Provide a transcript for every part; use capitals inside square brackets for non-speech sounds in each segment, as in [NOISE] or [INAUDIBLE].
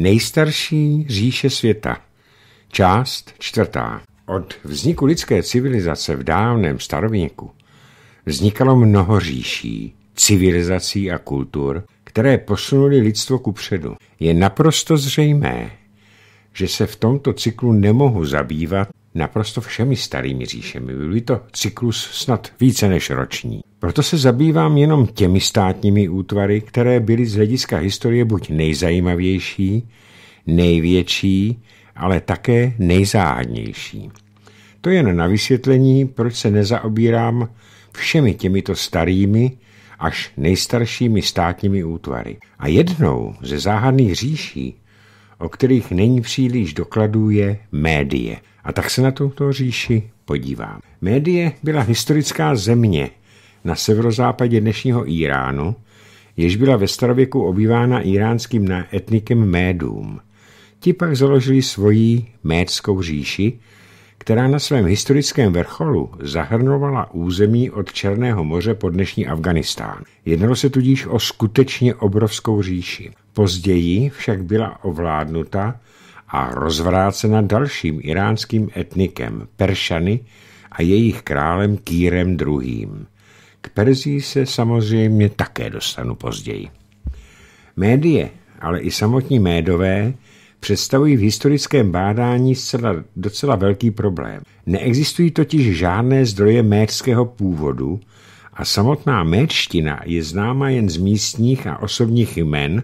Nejstarší říše světa. Část čtvrtá. Od vzniku lidské civilizace v dávném starověku vznikalo mnoho říší, civilizací a kultur, které posunuli lidstvo ku předu. Je naprosto zřejmé, že se v tomto cyklu nemohu zabývat naprosto všemi starými říšemi. Byl by to cyklus snad více než roční. Proto se zabývám jenom těmi státními útvary, které byly z hlediska historie buď nejzajímavější, největší, ale také nejzáhadnější. To jen na vysvětlení, proč se nezaobírám všemi těmito starými až nejstaršími státními útvary. A jednou ze záhadných říší, o kterých není příliš dokladů, je médie. A tak se na tuto říši podívám. Médie byla historická země, na severozápadě dnešního Iránu, jež byla ve starověku obývána iránským etnikem Médům. Ti pak založili svoji médskou říši, která na svém historickém vrcholu zahrnovala území od Černého moře po dnešní Afganistán. Jednalo se tudíž o skutečně obrovskou říši. Později však byla ovládnuta a rozvrácena dalším iránským etnikem, Peršany a jejich králem Kýrem II. K Perzii se samozřejmě také dostanu později. Médie, ale i samotní médové, představují v historickém bádání zcela, docela velký problém. Neexistují totiž žádné zdroje médského původu a samotná médština je známa jen z místních a osobních jmen,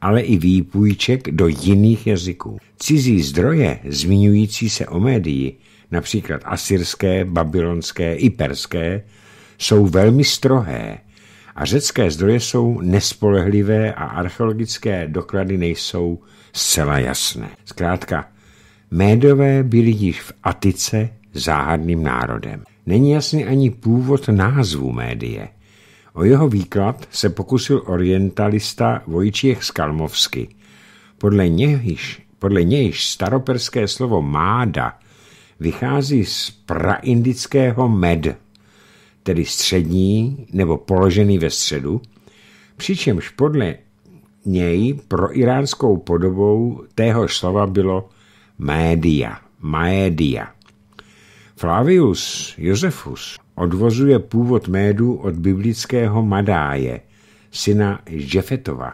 ale i výpůjček do jiných jazyků. Cizí zdroje, zmiňující se o médii, například asyrské, babylonské i perské, jsou velmi strohé a řecké zdroje jsou nespolehlivé a archeologické doklady nejsou zcela jasné. Zkrátka, Médové byli již v Atice záhadným národem. Není jasný ani původ názvu Médie. O jeho výklad se pokusil orientalista Vojčiech Skalmovsky. Podle nějž, podle nějž staroperské slovo máda vychází z praindického med, tedy střední nebo položený ve středu, přičemž podle něj pro iránskou podobou téhož slova bylo média, média. Flavius Josephus odvozuje původ médu od biblického Madáje, syna Žefetova,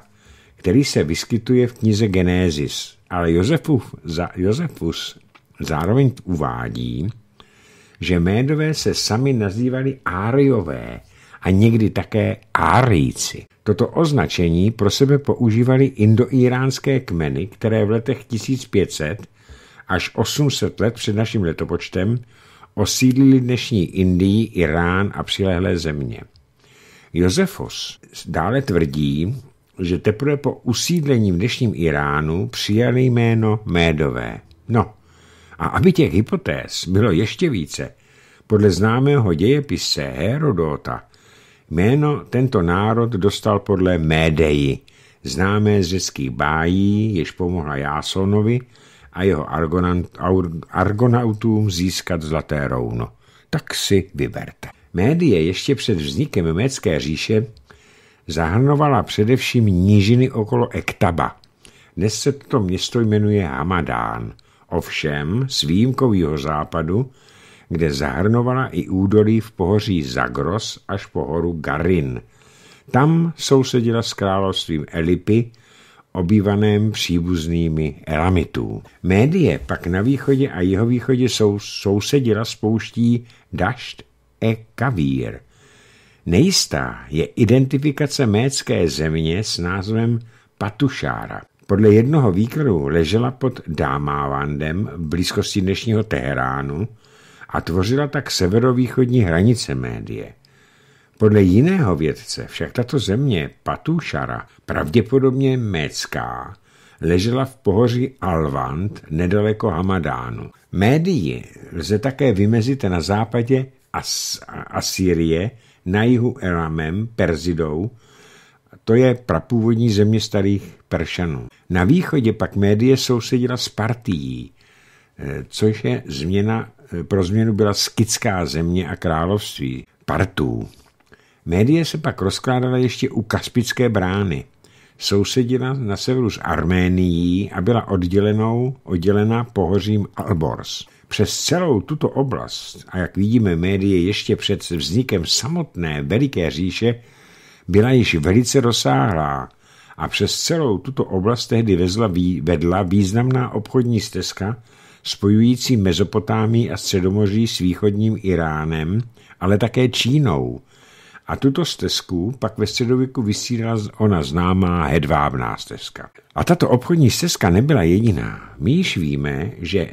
který se vyskytuje v knize Genesis, ale Josefův, za, Josefus zároveň uvádí, že Médové se sami nazývali Áriové a někdy také Árijci. Toto označení pro sebe používali indoíránské kmeny, které v letech 1500 až 800 let před naším letopočtem osídlili dnešní Indii, Irán a přilehlé země. Josefus dále tvrdí, že teprve po usídlení v dnešním Iránu přijali jméno Médové. No, a aby těch hypotéz bylo ještě více, podle známého dějepise Herodota jméno tento národ dostal podle Médeji, známé z řeckých bájí, jež pomohla Jásonovi a jeho argonautům získat zlaté rouno. Tak si vyberte. Médie ještě před vznikem Mécké říše zahrnovala především nížiny okolo Ektaba. Dnes se toto město jmenuje Hamadán ovšem s výjimkou jeho západu, kde zahrnovala i údolí v pohoří Zagros až po horu Garin. Tam sousedila s královstvím Elipy, obývaném příbuznými Elamitů. Médie pak na východě a jihovýchodě sou, sousedila s pouští Dašt e Kavír. Nejistá je identifikace mécké země s názvem Patušára. Podle jednoho výkladu ležela pod Dámávandem v blízkosti dnešního Teheránu a tvořila tak severovýchodní hranice médie. Podle jiného vědce však tato země, Patušara, pravděpodobně Mécká, ležela v pohoří Alvand nedaleko Hamadánu. Médii lze také vymezit na západě As Asýrie, na jihu Elamem, Perzidou to je prapůvodní země starých Peršanů. Na východě pak médie sousedila s partií, eh, což je změna, eh, pro změnu byla skická země a království partů. Médie se pak rozkládala ještě u Kaspické brány. Sousedila na severu s Arménií a byla oddělenou, oddělená pohořím Albors. Přes celou tuto oblast, a jak vidíme médie ještě před vznikem samotné Veliké říše, byla již velice rozsáhlá a přes celou tuto oblast tehdy vezla, vedla významná obchodní stezka spojující Mezopotámii a Středomoří s východním Iránem, ale také Čínou. A tuto stezku pak ve středověku vysílala ona známá hedvábná stezka. A tato obchodní stezka nebyla jediná. My již víme, že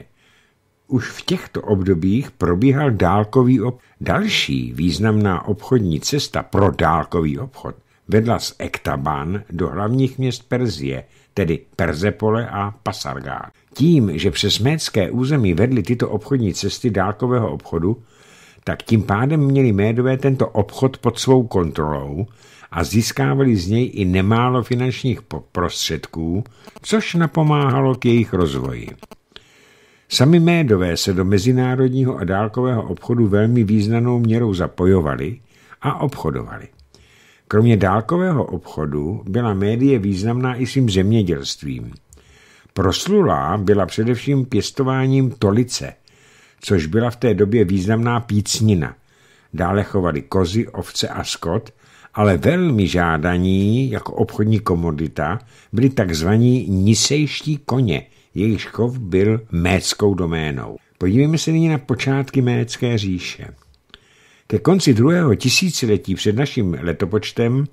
už v těchto obdobích probíhal dálkový ob... Další významná obchodní cesta pro dálkový obchod vedla z Ektaban do hlavních měst Perzie, tedy Perzepole a Pasargá. Tím, že přes médské území vedly tyto obchodní cesty dálkového obchodu, tak tím pádem měli médové tento obchod pod svou kontrolou a získávali z něj i nemálo finančních prostředků, což napomáhalo k jejich rozvoji. Sami Médové se do mezinárodního a dálkového obchodu velmi významnou měrou zapojovali a obchodovali. Kromě dálkového obchodu byla médie významná i svým zemědělstvím. Proslulá byla především pěstováním tolice, což byla v té době významná pícnina. Dále chovali kozy, ovce a skot, ale velmi žádaní jako obchodní komodita byli takzvaní nisejští koně – jejich chov byl méckou doménou. Podívejme se nyní na počátky Mécké říše. Ke konci druhého tisíciletí před naším letopočtem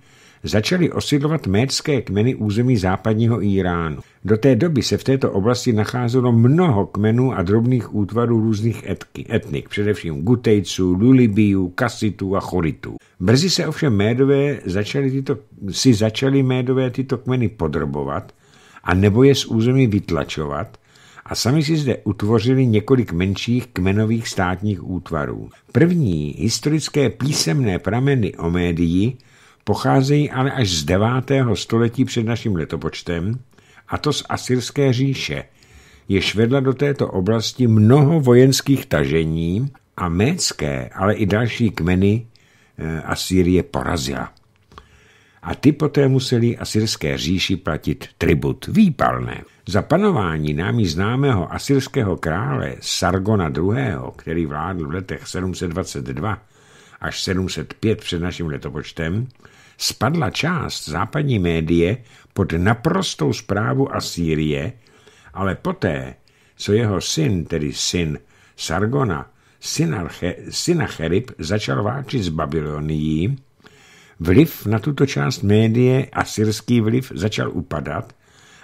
začaly osidlovat mécké kmeny území západního Iránu. Do té doby se v této oblasti nacházelo mnoho kmenů a drobných útvarů různých etky, etnik, především Gutejců, Lulibijů, Kasitů a Choritů. Brzy se ovšem médové začali tyto, si začaly médové tyto kmeny podrobovat – a nebo je z území vytlačovat a sami si zde utvořili několik menších kmenových státních útvarů. První historické písemné prameny o médii pocházejí ale až z 9. století před naším letopočtem, a to z Asyrské říše, jež vedla do této oblasti mnoho vojenských tažení a mécké, ale i další kmeny eh, Asýrie porazila a ty poté museli asyrské říši platit tribut výpalné. Za panování námi známého asyrského krále Sargona II., který vládl v letech 722 až 705 před naším letopočtem, spadla část západní médie pod naprostou zprávu Asýrie, ale poté, co jeho syn, tedy syn Sargona, Synacherib začal válčit s Babylonií, Vliv na tuto část médie a syrský vliv začal upadat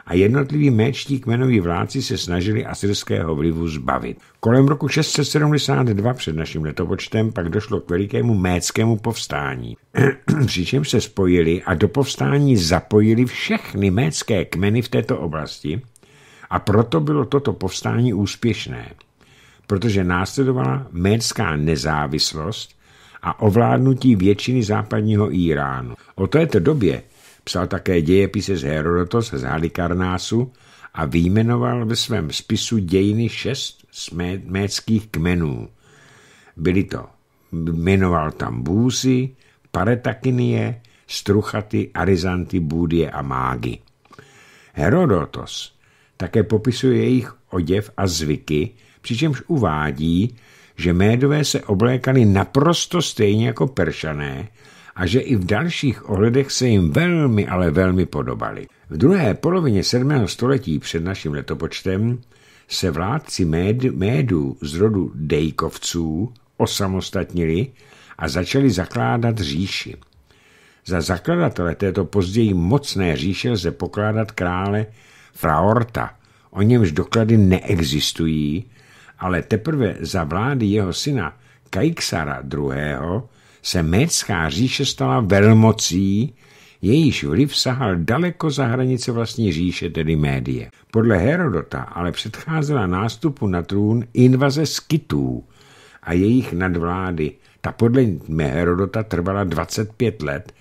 a jednotliví méčtí kmenoví vládci se snažili asyrského vlivu zbavit. Kolem roku 672 před naším letopočtem pak došlo k velikému méckému povstání, [CLEARS THROAT] přičemž se spojili a do povstání zapojili všechny mécké kmeny v této oblasti a proto bylo toto povstání úspěšné, protože následovala mécká nezávislost a ovládnutí většiny západního Iránu. O této době psal také z Herodotos z Halikarnásu a výjmenoval ve svém spisu dějiny šest sméckých kmenů. Byli to, jmenoval tam Bůzy, Paretakinie, Struchaty, Arizanty, Bůdie a Mágy. Herodotos také popisuje jejich oděv a zvyky, přičemž uvádí, že Médové se oblékali naprosto stejně jako Peršané a že i v dalších ohledech se jim velmi, ale velmi podobali. V druhé polovině 7. století před naším letopočtem se vládci méd, médů z rodu Dejkovců osamostatnili a začali zakládat říši. Za zakladatele této později mocné říše lze pokládat krále Fraorta, o němž doklady neexistují, ale teprve za vlády jeho syna Kajksara II. se Mécká říše stala velmocí, jejíž vliv sahal daleko za hranice vlastní říše, tedy médie. Podle Herodota ale předcházela nástupu na trůn invaze skytů a jejich nadvlády. Ta podle Herodota trvala 25 let,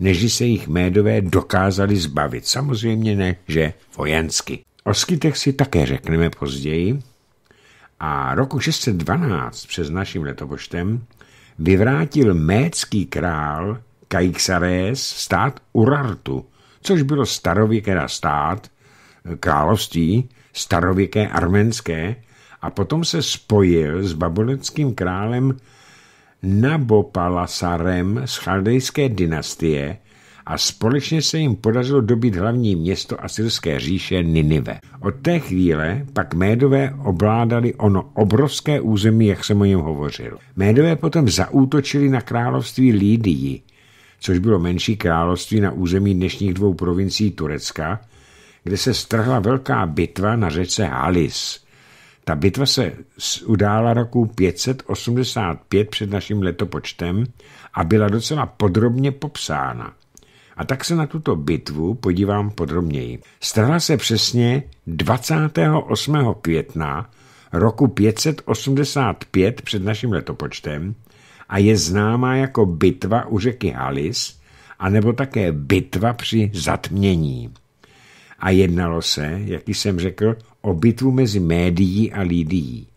než se jich médové dokázali zbavit. Samozřejmě ne, že vojensky. O skytech si také řekneme později, a roku 612 přes naším letopočtem vyvrátil mécký král Kaixares stát Urartu, což bylo starověké stát, eh, království, starověké arménské, a potom se spojil s babylonským králem Nabopalasarem z chaldejské dynastie, a společně se jim podařilo dobít hlavní město asyrské říše Ninive. Od té chvíle pak Médové obládali ono obrovské území, jak jsem o něm hovořil. Médové potom zaútočili na království Lídii, což bylo menší království na území dnešních dvou provincií Turecka, kde se strhla velká bitva na řece Halis. Ta bitva se udála roku 585 před naším letopočtem a byla docela podrobně popsána. A tak se na tuto bitvu podívám podrobněji. Stala se přesně 28. května roku 585 před naším letopočtem a je známá jako bitva u řeky Halis, anebo také bitva při zatmění. A jednalo se, jak jsem řekl, o bitvu mezi médií a lidí.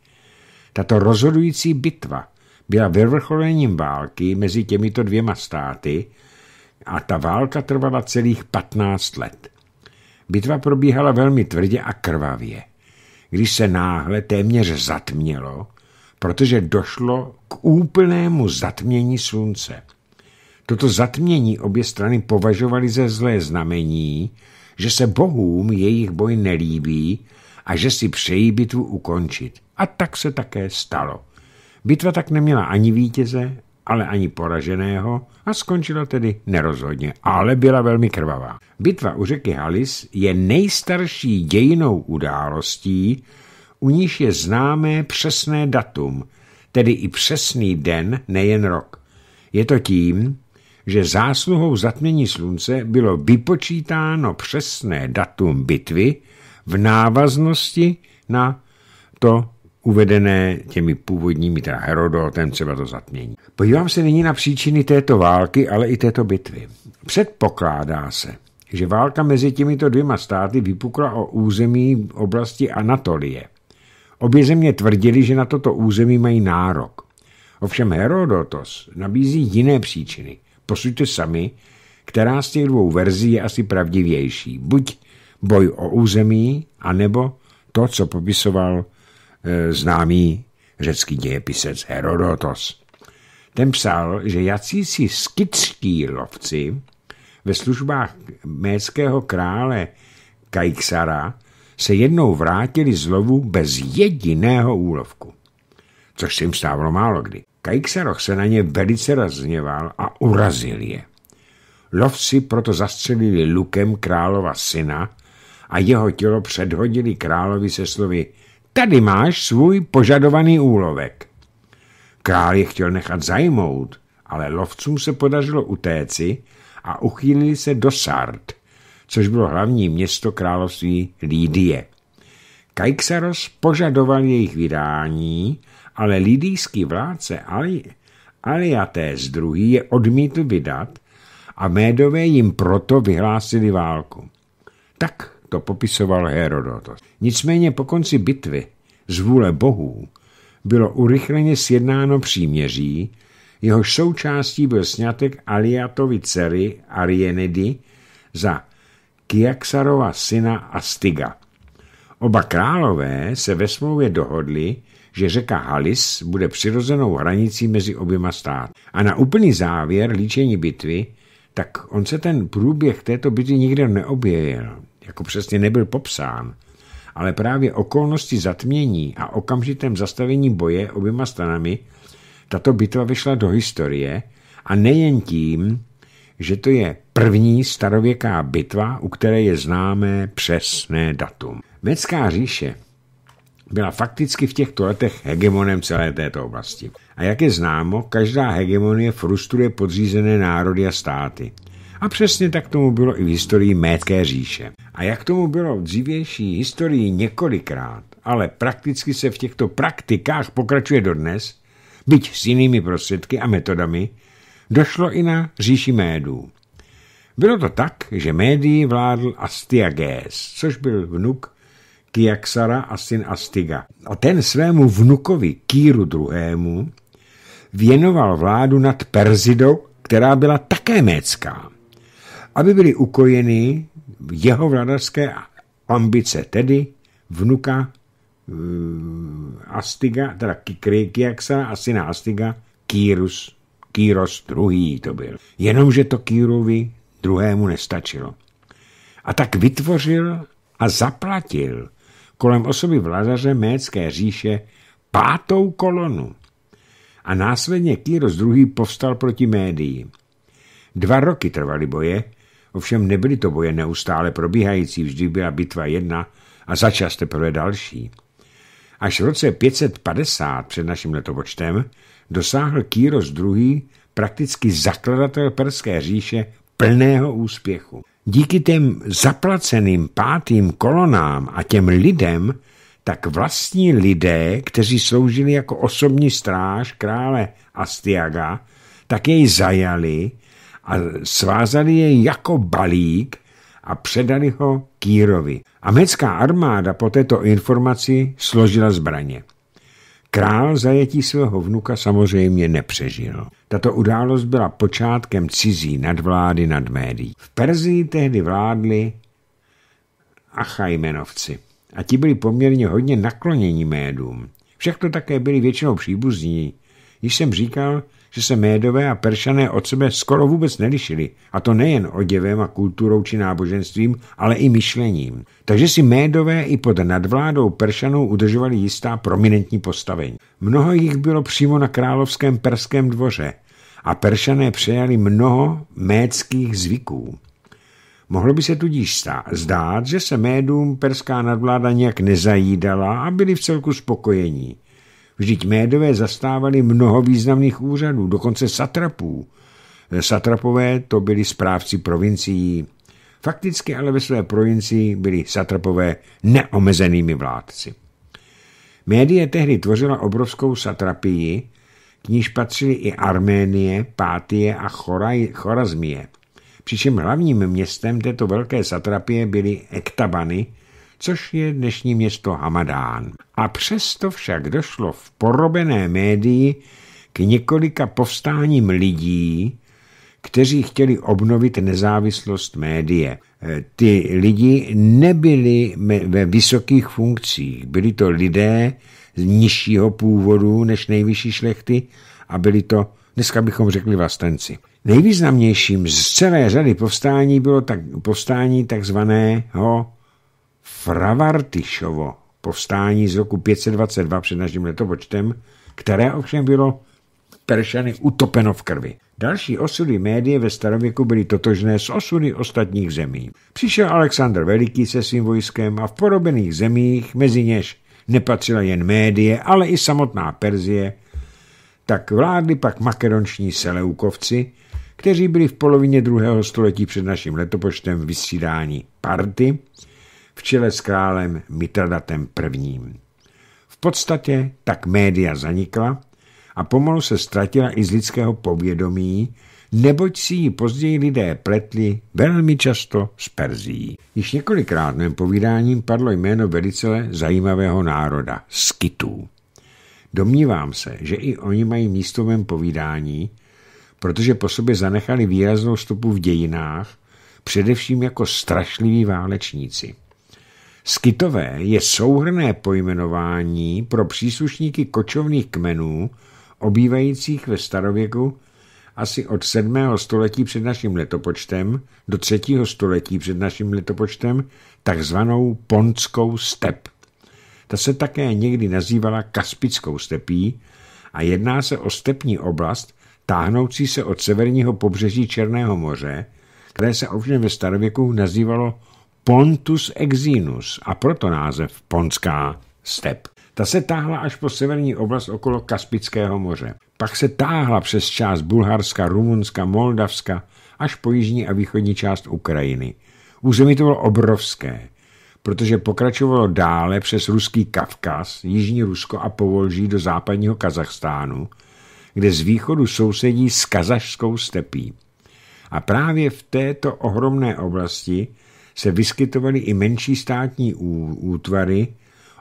Tato rozhodující bitva byla vyvrcholením války mezi těmito dvěma státy, a ta válka trvala celých 15 let. Bitva probíhala velmi tvrdě a krvavě, když se náhle téměř zatmělo, protože došlo k úplnému zatmění slunce. Toto zatmění obě strany považovali ze zlé znamení, že se bohům jejich boj nelíbí a že si přejí bitvu ukončit. A tak se také stalo. Bitva tak neměla ani vítěze, ale ani poraženého a skončila tedy nerozhodně, ale byla velmi krvavá. Bitva u řeky Halis je nejstarší dějinou událostí, u níž je známé přesné datum, tedy i přesný den, nejen rok. Je to tím, že zásluhou zatmění slunce bylo vypočítáno přesné datum bitvy v návaznosti na to uvedené těmi původními, teda Herodotem třeba to zatmění. Podívám se nyní na příčiny této války, ale i této bitvy. Předpokládá se, že válka mezi těmito dvěma státy vypukla o území oblasti Anatolie. Obě země tvrdili, že na toto území mají nárok. Ovšem Herodotos nabízí jiné příčiny. Posuďte sami, která z těch dvou verzí je asi pravdivější. Buď boj o území, anebo to, co popisoval e, známý řecký dějepisec Herodotos. Ten psal, že jacísi skitský lovci ve službách méckého krále Kajksara se jednou vrátili z lovu bez jediného úlovku, což se jim stávalo málo kdy. Kajksaroch se na ně velice rozněval a urazil je. Lovci proto zastřelili lukem králova syna a jeho tělo předhodili královi se slovy tady máš svůj požadovaný úlovek. Král je chtěl nechat zajmout, ale lovcům se podařilo utéci a uchýlili se do Sard, což bylo hlavní město království Lídie. Kajksaros požadoval jejich vydání, ale lidijský vládce Ali, Aliatés II. je odmítl vydat a Médové jim proto vyhlásili válku. Tak to popisoval Herodotos. Nicméně po konci bitvy z vůle bohů bylo urychleně sjednáno příměří, jehož součástí byl snětek Aliatovi dcery Arienedy za Kiaxarova syna Astiga. Oba králové se ve smlouvě dohodli, že řeka Halis bude přirozenou hranicí mezi oběma státy. A na úplný závěr líčení bitvy, tak on se ten průběh této bitvy nikde neobjevil, jako přesně nebyl popsán ale právě okolnosti zatmění a okamžitém zastavení boje oběma stranami tato bitva vyšla do historie a nejen tím, že to je první starověká bitva, u které je známé přesné datum. Mecká říše byla fakticky v těchto letech hegemonem celé této oblasti. A jak je známo, každá hegemonie frustruje podřízené národy a státy. A přesně tak tomu bylo i v historii Métké říše. A jak tomu bylo v dřívější historii několikrát, ale prakticky se v těchto praktikách pokračuje dodnes, byť s jinými prostředky a metodami, došlo i na říši Médů. Bylo to tak, že médii vládl Astiages, což byl vnuk Kiaxara a syn Astiga. A ten svému vnukovi Kýru II. věnoval vládu nad Perzidou, která byla také mécká aby byly ukojeny jeho vladařské ambice, tedy vnuka eh, Astiga, teda Kikrikiaksa a syna Astiga Kýrus, Kýros druhý to byl. Jenomže to Kýrovi druhému nestačilo. A tak vytvořil a zaplatil kolem osoby vladaře Mécké říše pátou kolonu. A následně Kýros druhý povstal proti médiím. Dva roky trvaly boje, Ovšem nebyly to boje neustále probíhající, vždy byla bitva jedna a začas teprve další. Až v roce 550 před naším letopočtem dosáhl Kýros II. prakticky zakladatel Perské říše plného úspěchu. Díky těm zaplaceným pátým kolonám a těm lidem, tak vlastní lidé, kteří sloužili jako osobní stráž krále Astiaga, tak jej zajali a svázali jej jako balík a předali ho Kýrovi. Americká armáda po této informaci složila zbraně. Král zajetí svého vnuka samozřejmě nepřežil. Tato událost byla počátkem cizí nadvlády nad médií. V Perzii tehdy vládli Achajmenovci a ti byli poměrně hodně nakloněni médům. Však to také byli většinou příbuzní. Již jsem říkal, že se Médové a Peršané od sebe skoro vůbec nelišili, a to nejen oděvem a kulturou či náboženstvím, ale i myšlením. Takže si Médové i pod nadvládou Peršanů udržovali jistá prominentní postavení. Mnoho jich bylo přímo na královském perském dvoře a Peršané přejali mnoho médských zvyků. Mohlo by se tudíž zdát, že se médům perská nadvláda nějak nezajídala a byli v celku spokojení. Vždyť Médové zastávali mnoho významných úřadů, dokonce satrapů. Eh, satrapové to byli správci provincií. Fakticky ale ve své provincii byli satrapové neomezenými vládci. Média tehdy tvořila obrovskou satrapii, k níž patřily i Arménie, Pátie a Choraj, Chorazmie. Přičem hlavním městem této velké satrapie byly Ektabany, což je dnešní město Hamadán. A přesto však došlo v porobené médii k několika povstáním lidí, kteří chtěli obnovit nezávislost médie. E, ty lidi nebyli ve vysokých funkcích, byli to lidé z nižšího původu než nejvyšší šlechty a byli to, dneska bychom řekli, vlastenci. Nejvýznamnějším z celé řady povstání bylo tak, povstání takzvaného Fravartišovo povstání z roku 522 před naším letopočtem, které ovšem bylo Peršany utopeno v krvi. Další osudy médie ve starověku byly totožné s osudy ostatních zemí. Přišel Alexandr Veliký se svým vojskem a v porobených zemích, mezi něž nepatřila jen médie, ale i samotná Perzie, tak vládli pak makedonční Seleukovci, kteří byli v polovině druhého století před naším letopočtem vystřídáni party, v čele s králem Mitradatem I. V podstatě tak média zanikla a pomalu se ztratila i z lidského povědomí, neboť si ji později lidé pletli velmi často s Perzií. Již několikrát mém povídáním padlo jméno velice zajímavého národa – Skytů. Domnívám se, že i oni mají místo mém povídání, protože po sobě zanechali výraznou stopu v dějinách, především jako strašliví válečníci. Skytové je souhrné pojmenování pro příslušníky kočovných kmenů, obývajících ve starověku asi od 7. století před naším letopočtem do 3. století před naším letopočtem takzvanou Ponskou step. Ta se také někdy nazývala Kaspickou stepí a jedná se o stepní oblast táhnoucí se od severního pobřeží Černého moře, které se ovšem ve starověku nazývalo Pontus Exinus a proto název Ponská step. Ta se táhla až po severní oblast okolo Kaspického moře. Pak se táhla přes část Bulharska, Rumunska, Moldavska až po jižní a východní část Ukrajiny. Území to bylo obrovské, protože pokračovalo dále přes ruský Kavkaz, jižní Rusko a Povolží do západního Kazachstánu, kde z východu sousedí s kazašskou stepí. A právě v této ohromné oblasti se vyskytovaly i menší státní útvary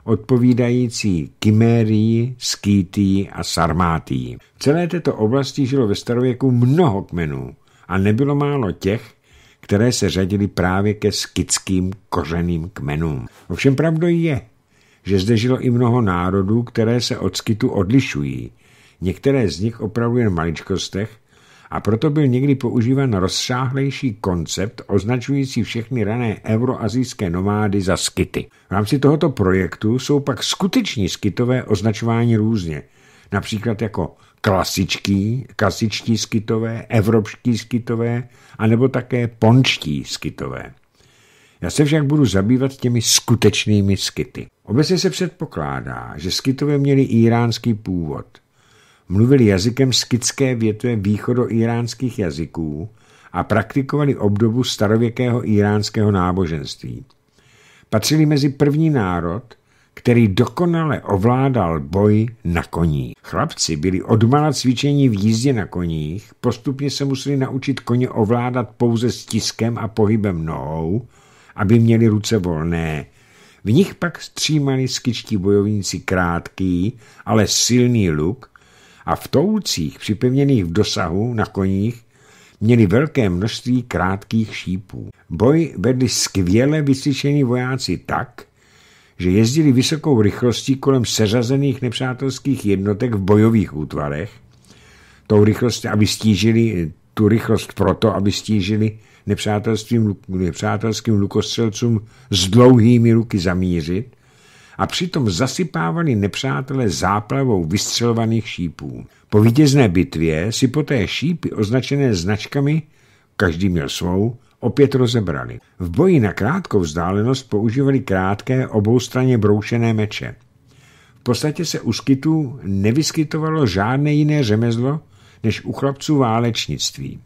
odpovídající Kimérii, Skýtii a Sarmátii. V celé této oblasti žilo ve starověku mnoho kmenů a nebylo málo těch, které se řadily právě ke skytským kořeným kmenům. Ovšem pravdou je, že zde žilo i mnoho národů, které se od skytu odlišují. Některé z nich opravdu jen maličkostech, a proto byl někdy používan rozsáhlejší koncept označující všechny rané euroazijské nomády za skity. V rámci tohoto projektu jsou pak skuteční skytové označování různě, například jako klasičtí, klasičtí skytové, evropští skytové, anebo také pončtí skytové. Já se však budu zabývat těmi skutečnými skyty. Obecně se předpokládá, že skytové měli iránský původ – mluvili jazykem skické větve východoiránských jazyků a praktikovali obdobu starověkého iránského náboženství. Patřili mezi první národ, který dokonale ovládal boj na koní. Chlapci byli odmala cvičení v jízdě na koních, postupně se museli naučit koně ovládat pouze stiskem a pohybem nohou, aby měli ruce volné. V nich pak střímali skičtí bojovníci krátký, ale silný luk, a v toulcích připevněných v dosahu na koních měli velké množství krátkých šípů. Boj vedli skvěle vysvětšení vojáci tak, že jezdili vysokou rychlostí kolem seřazených nepřátelských jednotek v bojových útvarech, tou rychlost, aby stížili tu rychlost proto, aby stížili nepřátelským, nepřátelským lukostřelcům s dlouhými ruky zamířit a přitom zasypávali nepřátelé záplavou vystřelovaných šípů. Po vítězné bitvě si poté šípy označené značkami, každý měl svou, opět rozebrali. V boji na krátkou vzdálenost používali krátké oboustranně broušené meče. V podstatě se u skytů nevyskytovalo žádné jiné řemezlo než u chlapců válečnictví.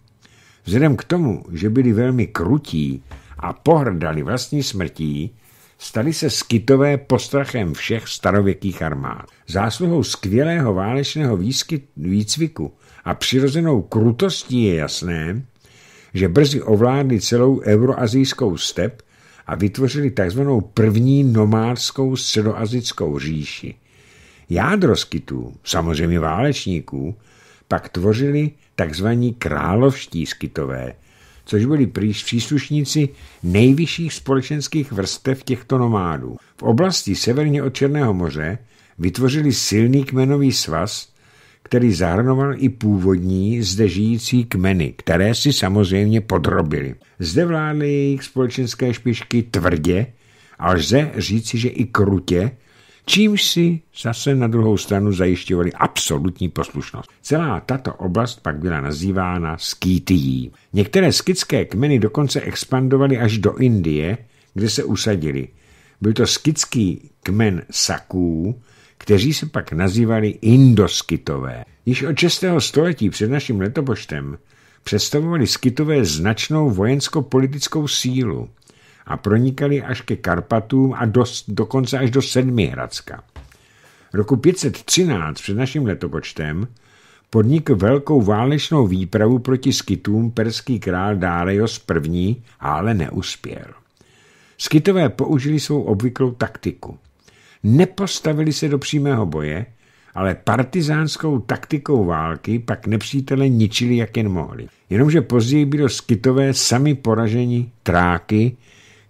Vzhledem k tomu, že byli velmi krutí a pohrdali vlastní smrtí, stali se skytové postrachem všech starověkých armád. Zásluhou skvělého válečného výcviku a přirozenou krutostí je jasné, že brzy ovládli celou euroazijskou step a vytvořili tzv. první nomádskou středoazickou říši. Jádro skytů, samozřejmě válečníků, pak tvořili tzv. královští skytové, což byli příslušníci nejvyšších společenských vrstev těchto nomádů. V oblasti severně od Černého moře vytvořili silný kmenový svaz, který zahrnoval i původní zde žijící kmeny, které si samozřejmě podrobili. Zde vládly jejich společenské špičky tvrdě, a lze říci, že i krutě, čímž si zase na druhou stranu zajišťovali absolutní poslušnost. Celá tato oblast pak byla nazývána Skýtyjí. Některé skytské kmeny dokonce expandovaly až do Indie, kde se usadili. Byl to skytský kmen Saků, kteří se pak nazývali Indoskytové. Již od 6. století před naším letopočtem představovali Skytové značnou vojensko-politickou sílu a pronikali až ke Karpatům a do, dokonce až do Sedmihradska. Roku 513 před naším letopočtem podnikl velkou válečnou výpravu proti Skytům perský král Dárejos I, ale neuspěl. Skytové použili svou obvyklou taktiku. Nepostavili se do přímého boje, ale partizánskou taktikou války pak nepřítele ničili, jak jen mohli. Jenomže později bylo skytové sami poraženi tráky,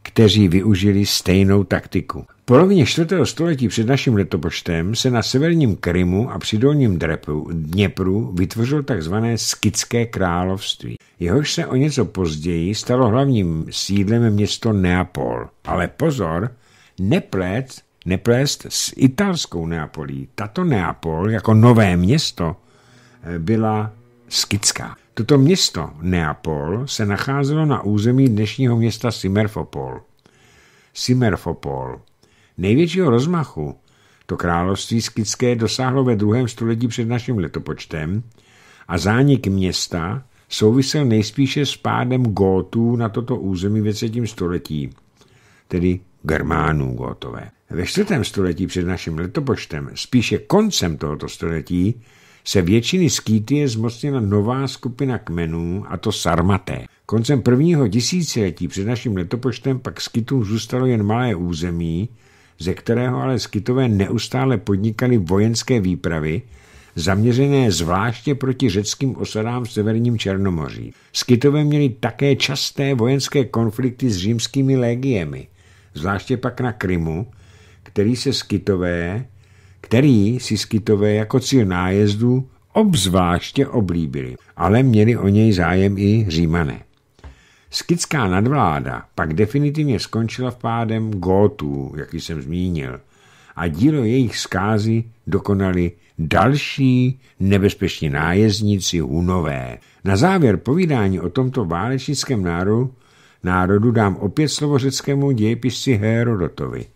kteří využili stejnou taktiku. V polovině 4. století před naším letopočtem se na severním Krymu a přidolním Drepu, Dněpru vytvořil tzv. Skické království. Jehož se o něco později stalo hlavním sídlem město Neapol. Ale pozor, neplést, neplést s italskou Neapolí. Tato Neapol jako nové město eh, byla skická. Toto město, Neapol, se nacházelo na území dnešního města Simerfopol. Simerfopol. Největšího rozmachu to království skické dosáhlo ve druhém století před naším letopočtem a zánik města souvisel nejspíše s pádem Gótů na toto území ve třetím století, tedy Germánů Gótové. Ve čtvrtém století před naším letopočtem, spíše koncem tohoto století, se většiny skýty je zmocněna nová skupina kmenů, a to sarmaté. Koncem prvního tisíciletí před naším letopočtem pak skytům zůstalo jen malé území, ze kterého ale skytové neustále podnikali vojenské výpravy, zaměřené zvláště proti řeckým osadám v severním Černomoří. Skytové měli také časté vojenské konflikty s římskými légiemi, zvláště pak na Krymu, který se skytové který si skytové jako cíl nájezdu obzvláště oblíbili, ale měli o něj zájem i římané. Skytská nadvláda pak definitivně skončila v pádem Gótů, jak jsem zmínil, a dílo jejich zkázy dokonali další nebezpeční nájezdníci Hunové. Na závěr povídání o tomto válečnickém národu, národu dám opět slovo řeckému dějepisci Herodotovi.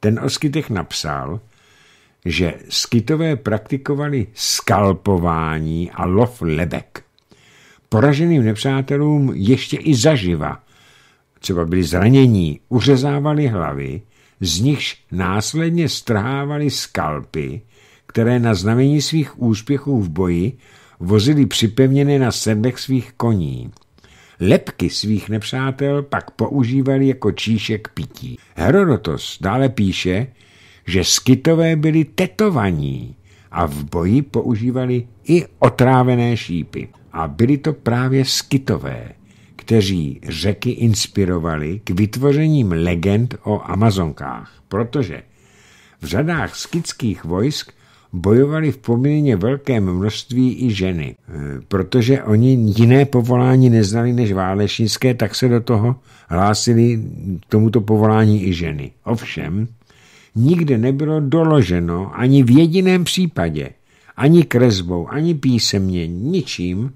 Ten o skytech napsal – že skytové praktikovali skalpování a lov lebek. Poraženým nepřátelům ještě i zaživa, třeba byli zranění, uřezávali hlavy, z nichž následně strhávali skalpy, které na znamení svých úspěchů v boji vozili připevněné na sedlech svých koní. Lepky svých nepřátel pak používali jako číšek pití. Herodotos dále píše, že skytové byli tetovaní a v boji používali i otrávené šípy. A byli to právě skytové, kteří řeky inspirovali k vytvořením legend o Amazonkách, protože v řadách skytských vojsk bojovali v poměrně velkém množství i ženy. E, protože oni jiné povolání neznali než válečnické, tak se do toho hlásili tomuto povolání i ženy. Ovšem, nikdy nebylo doloženo ani v jediném případě, ani kresbou, ani písemně, ničím,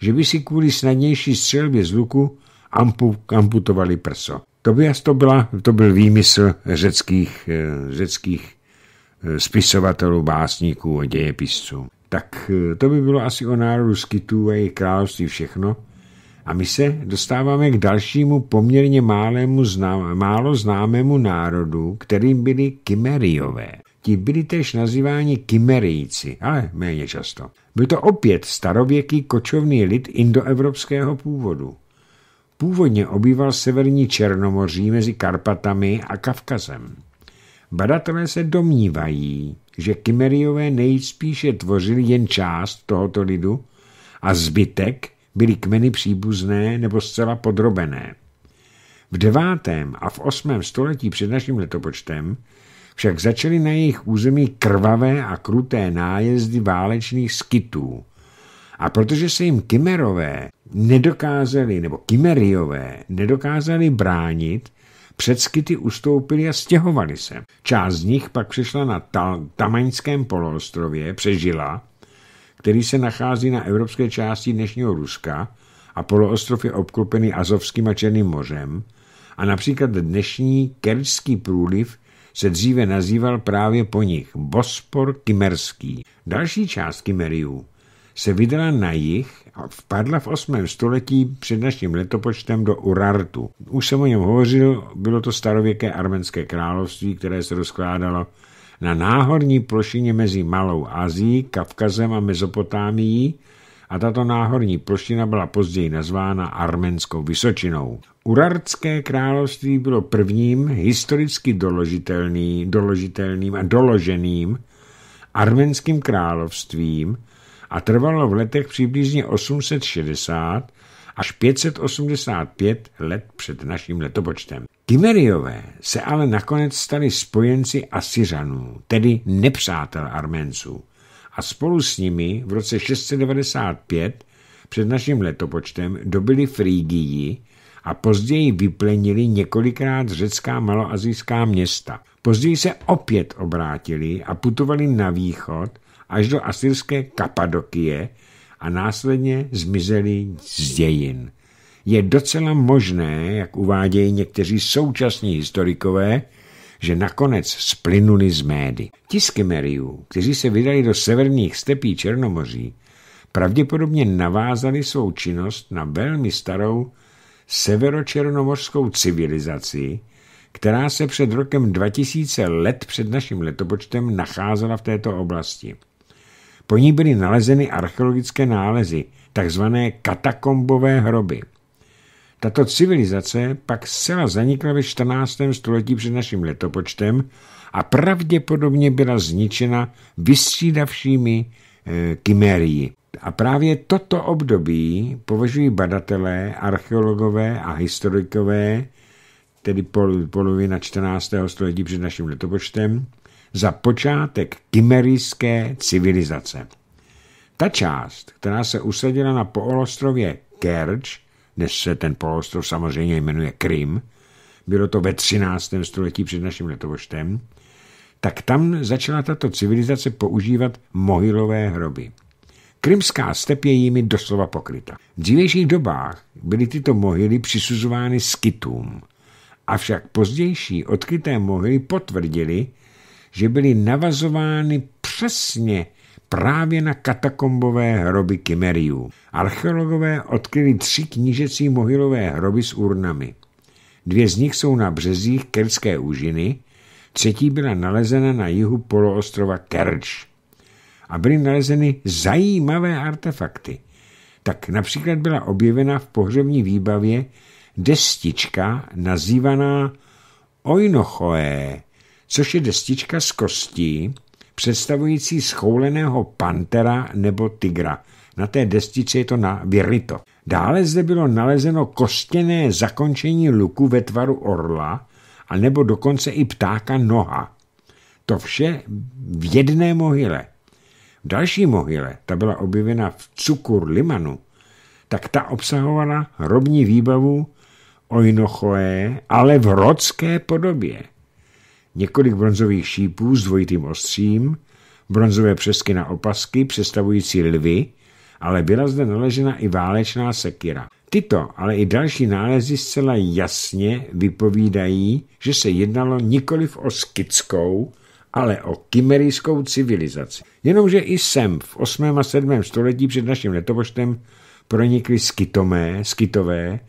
že by si kvůli snadnější střelbě z luku ampu, amputovali prso. To, by, to, byla, to byl výmysl řeckých, eh, řeckých eh, spisovatelů, básníků a dějepisců. Tak eh, to by bylo asi o národu Skytů a jejich království všechno, a my se dostáváme k dalšímu poměrně málému znám, málo známému národu, kterým byli Kimeriové. Ti byli též nazýváni Kimerijci, ale méně často. Byl to opět starověký kočovný lid indoevropského původu. Původně obýval severní Černomoří mezi Karpatami a Kavkazem. Badatelé se domnívají, že Kimeriové nejspíše tvořili jen část tohoto lidu a zbytek byly kmeny příbuzné nebo zcela podrobené. V devátém a v osmém století před naším letopočtem však začaly na jejich území krvavé a kruté nájezdy válečných skytů. A protože se jim Kymerové nedokázali, nebo Kymeriové nedokázali bránit, před skyty ustoupili a stěhovali se. Část z nich pak přišla na Tamaňském poloostrově, přežila který se nachází na evropské části dnešního Ruska a poloostrov je obklopený Azovským a Černým mořem a například dnešní Kerčský průliv se dříve nazýval právě po nich Bospor Kimerský. Další část Kimeriů se vydala na jih a vpadla v 8. století před naším letopočtem do Urartu. Už jsem o něm hovořil, bylo to starověké arménské království, které se rozkládalo na náhorní plošině mezi Malou Azií, Kavkazem a Mezopotámií a tato náhorní plošina byla později nazvána Arménskou Vysočinou. Urartské království bylo prvním historicky doložitelný, doložitelným a doloženým arménským královstvím a trvalo v letech přibližně 860 až 585 let před naším letopočtem. Kimeriové se ale nakonec stali spojenci Asiřanů, tedy nepřátel Arménců, a spolu s nimi v roce 695 před naším letopočtem dobili Frígii a později vyplenili několikrát řecká maloazijská města. Později se opět obrátili a putovali na východ až do asyrské Kapadokie a následně zmizeli z dějin je docela možné, jak uvádějí někteří současní historikové, že nakonec splynuli z médy. Ti z Kemeriů, kteří se vydali do severních stepí Černomoří, pravděpodobně navázali svou činnost na velmi starou severočernomořskou civilizaci, která se před rokem 2000 let před naším letopočtem nacházela v této oblasti. Po ní byly nalezeny archeologické nálezy, takzvané katakombové hroby – tato civilizace pak zcela zanikla ve 14. století před naším letopočtem a pravděpodobně byla zničena vystřídavšími e, eh, kymérii. A právě toto období považují badatelé, archeologové a historikové, tedy pol, polovina 14. století před naším letopočtem, za počátek kymerijské civilizace. Ta část, která se usadila na poloostrově Kerč, dnes se ten polostrov samozřejmě jmenuje Krym, bylo to ve 13. století před naším letovoštem, tak tam začala tato civilizace používat mohylové hroby. Krymská step je jimi doslova pokryta. V dřívějších dobách byly tyto mohyly přisuzovány skytům, avšak pozdější odkryté mohyly potvrdily, že byly navazovány přesně právě na katakombové hroby Kimeriů Archeologové odkryli tři knížecí mohylové hroby s urnami. Dvě z nich jsou na březích Kerské úžiny, třetí byla nalezena na jihu poloostrova Kerč. A byly nalezeny zajímavé artefakty. Tak například byla objevena v pohřební výbavě destička nazývaná oinochoe, což je destička z kostí, představující schouleného pantera nebo tygra. Na té destici je to na Virito. Dále zde bylo nalezeno kostěné zakončení luku ve tvaru orla, a nebo dokonce i ptáka noha. To vše v jedné mohyle. V další mohyle, ta byla objevena v Cukur Limanu, tak ta obsahovala hrobní výbavu Ojnochoé, ale v rodské podobě několik bronzových šípů s dvojitým ostřím, bronzové přesky na opasky představující lvy, ale byla zde naležena i válečná sekira. Tyto, ale i další nálezy zcela jasně vypovídají, že se jednalo nikoliv o skickou, ale o kymerijskou civilizaci. Jenomže i sem v 8. a 7. století před naším letopočtem pronikly skytomé, skytové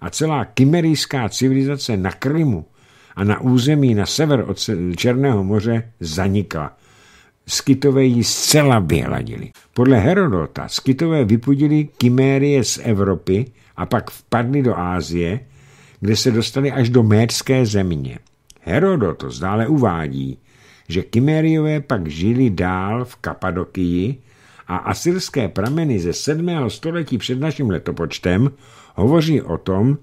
a celá kymerijská civilizace na Krymu a na území na sever od Černého moře zanikla. Skytové ji zcela vyhladili. Podle Herodota Skytové vypudili Kymérie z Evropy a pak vpadli do Ázie, kde se dostali až do Médské země. Herodotos dále uvádí, že Kymériové pak žili dál v Kapadokii a asyrské prameny ze 7. století před naším letopočtem hovoří o tom,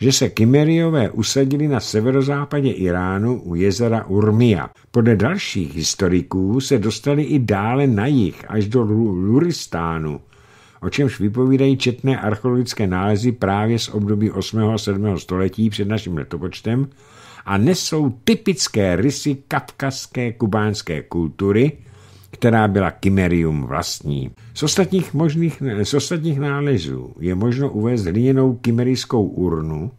že se Kimeriové usadili na severozápadě Iránu u jezera Urmia. Podle dalších historiků se dostali i dále na jih, až do Luristánu, o čemž vypovídají četné archeologické nálezy právě z období 8. a 7. století před naším letopočtem a nesou typické rysy kapkaské kubánské kultury – která byla kimerium vlastní. Z ostatních, možných, z ostatních nálezů je možno uvést hliněnou kimerickou urnu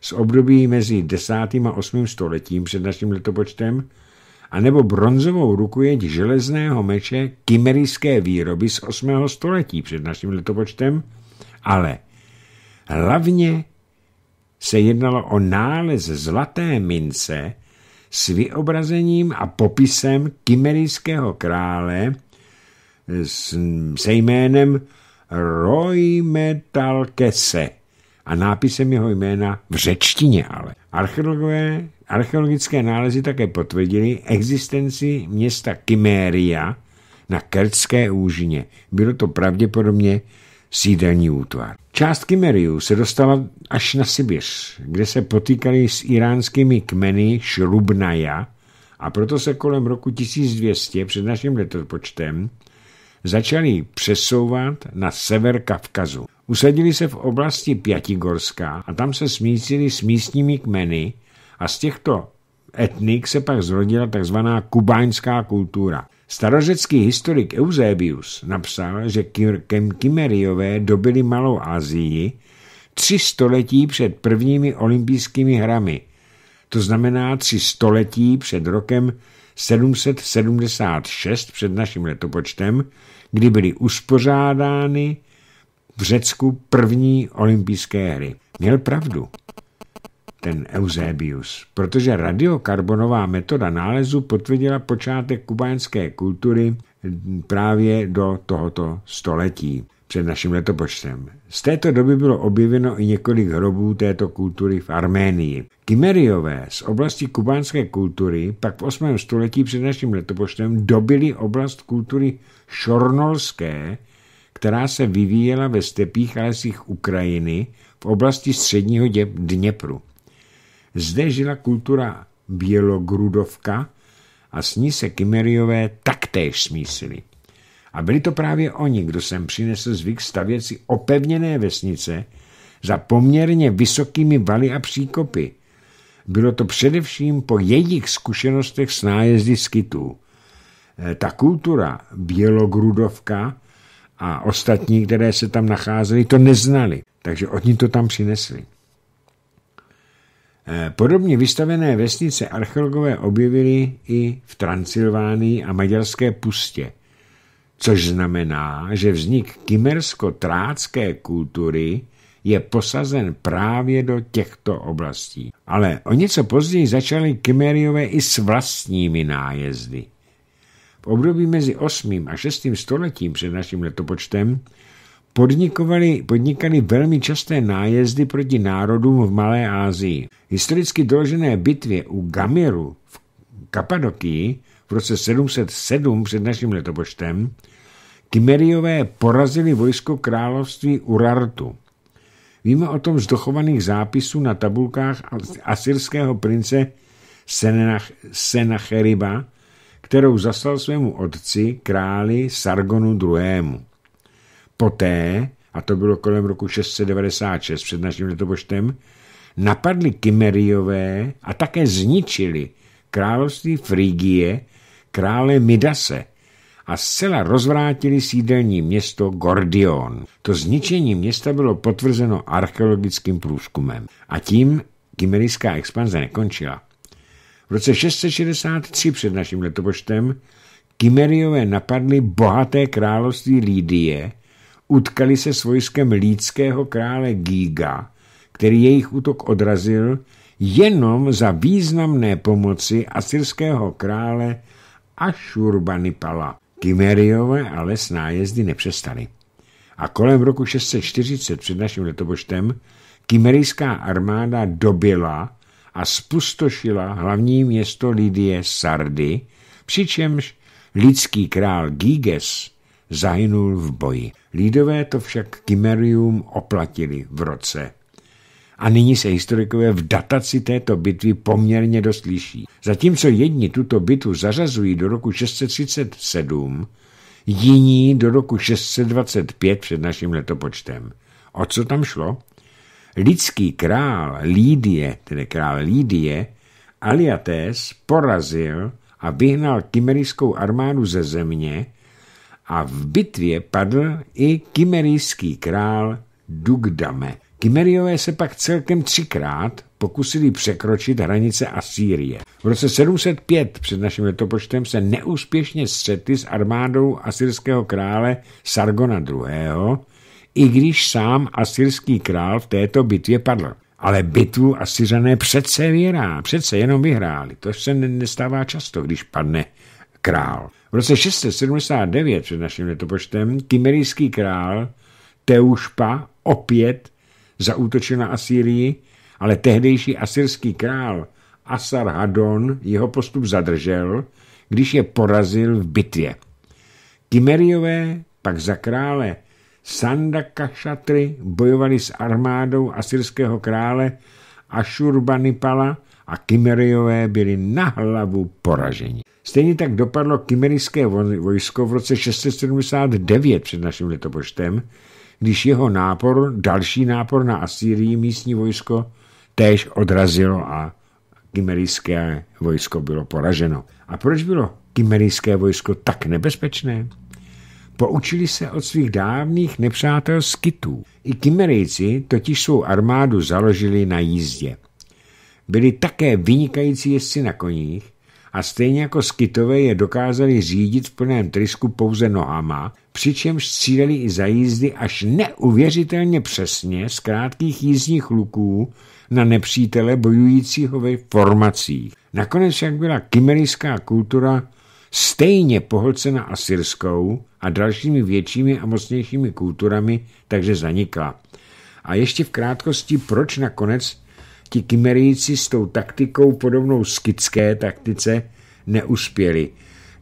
z období mezi 10. a 8. stoletím před naším letopočtem, anebo bronzovou rukujeť železného meče kimerické výroby z 8. století před naším letopočtem, ale hlavně se jednalo o nález zlaté mince, s vyobrazením a popisem kymerijského krále se jménem Roimetalkese a nápisem jeho jména v řečtině ale. Archeologové, archeologické nálezy také potvrdili existenci města Kyméria na Kertské úžině. Bylo to pravděpodobně sídelní útvar. Část Kimeriu se dostala až na Sibiř, kde se potýkali s iránskými kmeny Šrubnaja a proto se kolem roku 1200 před naším letopočtem začali přesouvat na sever Kavkazu. Usadili se v oblasti Pětigorská a tam se smícili s místními kmeny a z těchto etnik se pak zrodila tzv. kubáňská kultura – Starořecký historik Eusebius napsal, že Kimeriové dobili Malou Azii tři století před prvními olympijskými hrami, to znamená tři století před rokem 776 před naším letopočtem, kdy byly uspořádány v Řecku první olympijské hry. Měl pravdu ten Eusebius, protože radiokarbonová metoda nálezu potvrdila počátek kubánské kultury právě do tohoto století před naším letopočtem. Z této doby bylo objeveno i několik hrobů této kultury v Arménii. Kimeriové z oblasti kubánské kultury pak v 8. století před naším letopočtem dobili oblast kultury šornolské, která se vyvíjela ve stepích a lesích Ukrajiny v oblasti středního Dněpru. Zde žila kultura Bělogrudovka a s ní se Kymeriové taktéž smísili. A byli to právě oni, kdo sem přinesl zvyk stavět si opevněné vesnice za poměrně vysokými valy a příkopy. Bylo to především po jejich zkušenostech s nájezdy skytů. Eh, ta kultura Bělogrudovka a ostatní, které se tam nacházeli, to neznali, takže oni to tam přinesli. Eh, podobně vystavené vesnice archeologové objevili i v Transylvánii a maďarské pustě, což znamená, že vznik kymersko-trácké kultury je posazen právě do těchto oblastí. Ale o něco později začaly Kymeriové i s vlastními nájezdy. V období mezi 8. a 6. stoletím před naším letopočtem podnikovali, podnikali velmi časté nájezdy proti národům v Malé Asii. Historicky doložené bitvě u Gamiru v Kapadokii v roce 707 před naším letopočtem Kimeriové porazili vojsko království Urartu. Víme o tom z dochovaných zápisů na tabulkách asyrského prince Senach, Senacheriba, kterou zaslal svému otci, králi Sargonu II. Poté, a to bylo kolem roku 696 před naším letopočtem, napadli Kymeriové a také zničili království Frigie, krále Midase a zcela rozvrátili sídelní město Gordion. To zničení města bylo potvrzeno archeologickým průzkumem a tím Kimerijská expanze nekončila. V roce 663 před naším letopočtem Kymeriové napadli bohaté království Lídie utkali se s vojskem lídského krále Giga, který jejich útok odrazil jenom za významné pomoci asyrského krále Ašurbanipala. Kimeriové ale s nájezdy nepřestali. A kolem roku 640 před naším letopočtem kimerijská armáda dobila a spustošila hlavní město Lidie Sardy, přičemž lidský král Giges zahynul v boji. Lídové to však Kimerium oplatili v roce. A nyní se historikové v dataci této bitvy poměrně dost liší. Zatímco jedni tuto bitvu zařazují do roku 637, jiní do roku 625 před naším letopočtem. O co tam šlo? Lidský král Lídie, tedy král Lídie, Aliates porazil a vyhnal kymerijskou armádu ze země, a v bitvě padl i Kimerijský král Dugdame. Kimeriové se pak celkem třikrát pokusili překročit hranice Asýrie. V roce 705 před naším letopočtem se neúspěšně střetli s armádou asyrského krále Sargona II., i když sám asyrský král v této bitvě padl. Ale bitvu Asyřané přece vyhrá, přece jenom vyhráli. To se nestává často, když padne král. V roce 679 před naším letopočtem kymerijský král Teušpa opět zaútočil na Asýrii, ale tehdejší asyrský král Asarhadon jeho postup zadržel, když je porazil v bitvě. Kimeriové pak za krále Sandakašatry bojovali s armádou asyrského krále Ašurbanipala a Kimeriové byli na hlavu poraženi. Stejně tak dopadlo kimerijské vojsko v roce 679 před naším letopočtem, když jeho nápor, další nápor na Asýrii, místní vojsko, též odrazilo a kimerijské vojsko bylo poraženo. A proč bylo kimerijské vojsko tak nebezpečné? Poučili se od svých dávných nepřátel Skytů. I kimerijci totiž svou armádu založili na jízdě byli také vynikající jezdci na koních a stejně jako skytové je dokázali řídit v plném trysku pouze nohama, přičemž stříleli i za jízdy až neuvěřitelně přesně z krátkých jízdních luků na nepřítele bojujícího ve formacích. Nakonec však byla kymerijská kultura stejně pohlcena asyrskou a dalšími většími a mocnějšími kulturami, takže zanikla. A ještě v krátkosti, proč nakonec Ti kymerijci s tou taktikou podobnou skické taktice neuspěli.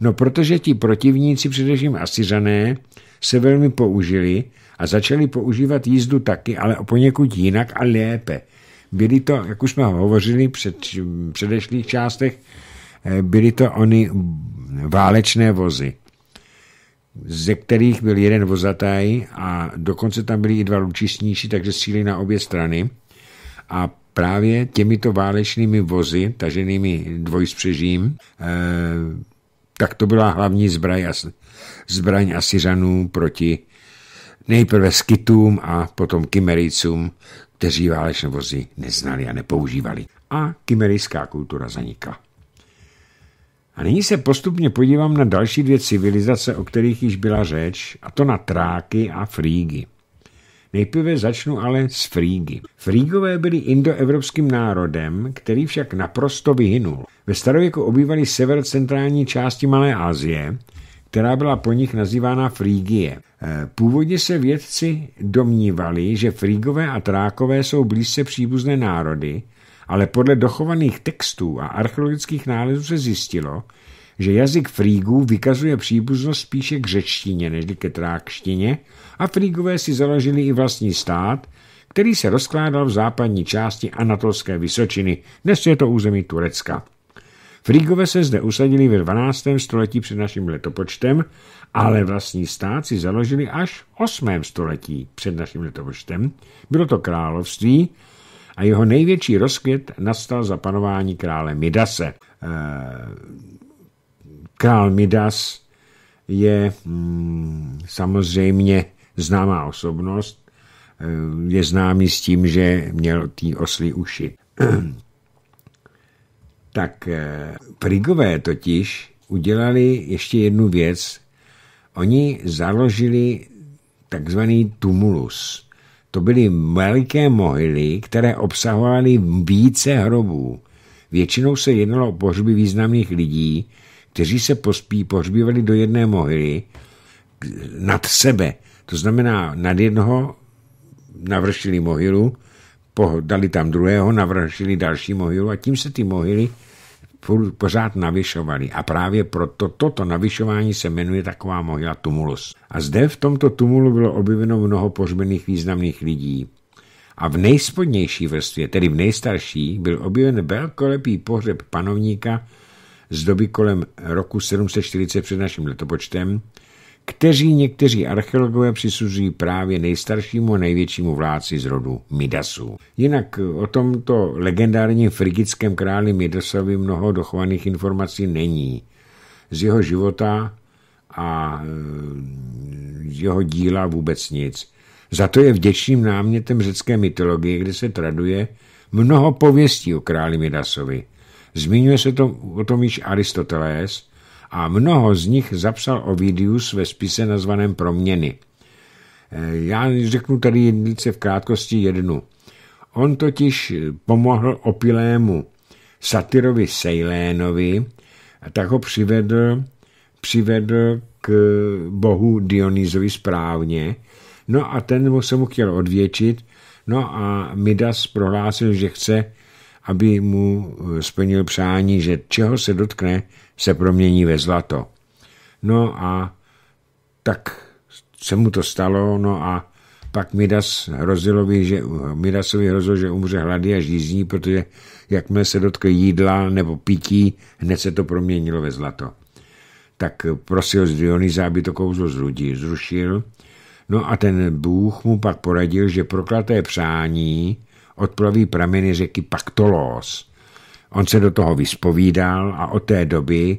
No protože ti protivníci, především asiřané, se velmi použili a začali používat jízdu taky, ale poněkud jinak a lépe. Byli to, jak už jsme hovořili před, předešlých částech, eh, byly to oni válečné vozy, ze kterých byl jeden vozataj a dokonce tam byli i dva lučišníši, takže stříli na obě strany. A právě těmito válečnými vozy, taženými dvojspřežím, eh, tak to byla hlavní zbraň, zbraň Asiřanů proti nejprve Skytům a potom Kymericům, kteří válečné vozy neznali a nepoužívali. A kymerická kultura zanikla. A nyní se postupně podívám na další dvě civilizace, o kterých již byla řeč, a to na Tráky a Frígy. Nejprve začnu ale s Frígy. Frígové byli indoevropským národem, který však naprosto vyhynul. Ve starověku obývali sever centrální části Malé Asie, která byla po nich nazývána Frígie. E, původně se vědci domnívali, že Frígové a Trákové jsou blízce příbuzné národy, ale podle dochovaných textů a archeologických nálezů se zjistilo, že jazyk Frígů vykazuje příbuznost spíše k řečtině než ke trákštině Afrikové si založili i vlastní stát, který se rozkládal v západní části Anatolské Vysočiny, dnes je to území Turecka. Frígové se zde usadili ve 12. století před naším letopočtem, ale vlastní stát si založili až v 8. století před naším letopočtem. Bylo to království a jeho největší rozkvět nastal za panování krále Midase. Eh, král Midas je mm, samozřejmě známá osobnost, eh, je známý s tím, že měl tý oslí uši. [CLEARS THROAT] tak Prigové eh, totiž udělali ještě jednu věc. Oni založili takzvaný tumulus. To byly veliké mohyly, které obsahovaly více hrobů. Většinou se jednalo o pohřby významných lidí, kteří se pospí pohřbívali do jedné mohyly nad sebe. To znamená, nad jednoho navršili mohylu, dali tam druhého, navršili další mohylu a tím se ty mohyly pořád navyšovaly. A právě proto toto navyšování se jmenuje taková mohyla tumulus. A zde v tomto tumulu bylo objeveno mnoho pořbených významných lidí. A v nejspodnější vrstvě, tedy v nejstarší, byl objeven velkolepý pohřeb panovníka z doby kolem roku 740 před naším letopočtem, kteří někteří archeologové přisuzují právě nejstaršímu a největšímu vládci z rodu Midasů. Jinak eh, o tomto legendárním frigickém králi Midasovi mnoho dochovaných informací není. Z jeho života a eh, z jeho díla vůbec nic. Za to je vděčným námětem řecké mytologie, kde se traduje mnoho pověstí o králi Midasovi. Zmiňuje se to, o tom již Aristoteles – a mnoho z nich zapsal Ovidius ve spise nazvaném Proměny. Eh, já řeknu tady jednice v krátkosti jednu. On totiž pomohl opilému satyrovi Sejlénovi a tak ho přivedl, přivedl k bohu Dionýzovi správně. No a ten se mu chtěl odvěčit, no a Midas prohlásil, že chce aby mu eh, splnil přání, že čeho se dotkne, se promění ve zlato. No a tak se mu to stalo, no a pak Midas Rozilovi, že, eh, Midasovi hrozilo, že umře hlady a žízní, protože jakmile se dotkl jídla nebo pití, hned se to proměnilo ve zlato. Tak prosil z Dionýza, aby to kouzlo z lidí zrušil. No a ten Bůh mu pak poradil, že proklaté přání odplaví prameny řeky Paktolos. On se do toho vyspovídal a od té doby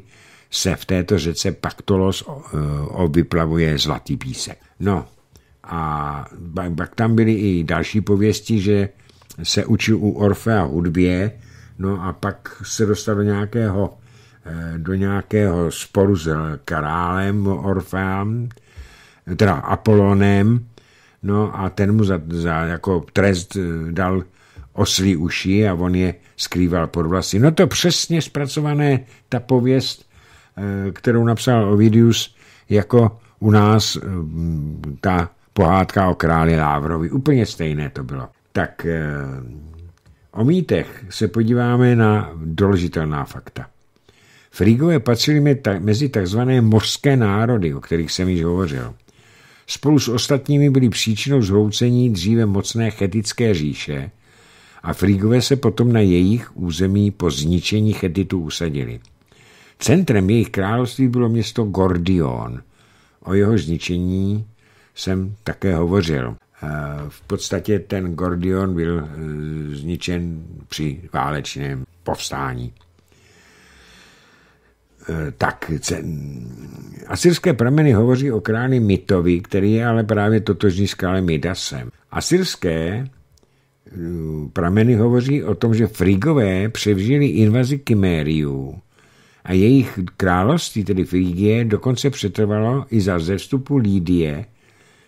se v této řece Paktolos e, vyplavuje zlatý písek. No a pak tam byly i další pověsti, že se učil u Orfea hudbě, no a pak se dostal do nějakého, e, do nějakého sporu s králem Orfeem, teda Apolonem, No a ten mu za, za jako trest eh, dal oslí uši a on je skrýval pod vlasy. No to přesně zpracované ta pověst, eh, kterou napsal Ovidius jako u nás eh, ta pohádka o králi Lávrovi. Úplně stejné to bylo. Tak o mýtech se podíváme na doložitelná fakta. Frigové patřili mezi takzvané mořské národy, o kterých jsem již hovořil spolu s ostatními byli příčinou zhroucení dříve mocné chetické říše a Frigové se potom na jejich území po zničení Chetitu usadili. Centrem jejich království bylo město Gordion. O jeho zničení jsem také hovořil. Eh, v podstatě ten Gordion byl eh, zničen při válečném povstání. Eh, tak asyrské prameny hovoří o králi Mitovi, který je ale právě totožný s králem Midasem. Asyrské eh, prameny hovoří o tom, že Frigové převzili invazi Kymériů a jejich království, tedy Frigie, dokonce přetrvalo i za zestupu Lídie,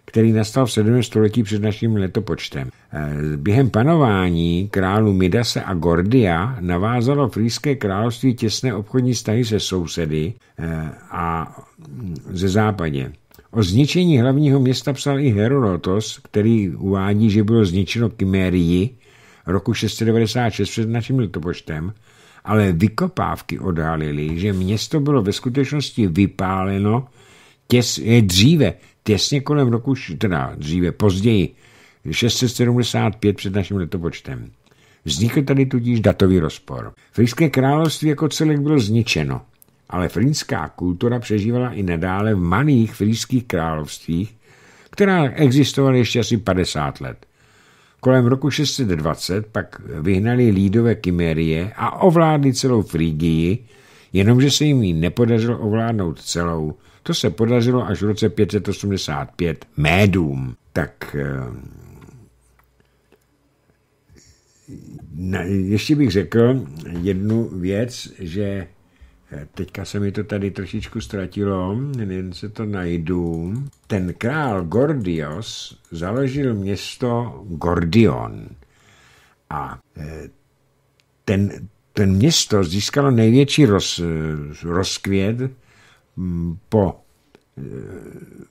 který nastal v 7. století před naším letopočtem. Eh, během panování králu Midase a Gordia navázalo frýské království těsné obchodní vztahy se sousedy eh, a mm, ze západě. O zničení hlavního města psal i Herodotos, který uvádí, že bylo zničeno Kymérii roku 696 před naším letopočtem, ale vykopávky odhalily, že město bylo ve skutečnosti vypáleno těs, dříve, těsně kolem roku, teda dříve, později, 675 před naším letopočtem. Vznikl tady tudíž datový rozpor. Frýské království jako celek bylo zničeno, ale frýnská kultura přežívala i nadále v malých frýských královstvích, která existovala ještě asi 50 let. Kolem roku 620 pak vyhnali lídové kymérie a ovládli celou Frígii, jenomže se jim ji nepodařilo ovládnout celou, to se podařilo až v roce 585 médům. Tak eh, ještě bych řekl jednu věc, že eh, teďka se mi to tady trošičku ztratilo, jen se to najdu. Ten král Gordios založil město Gordion a eh, ten, ten město získalo největší roz, rozkvět po e,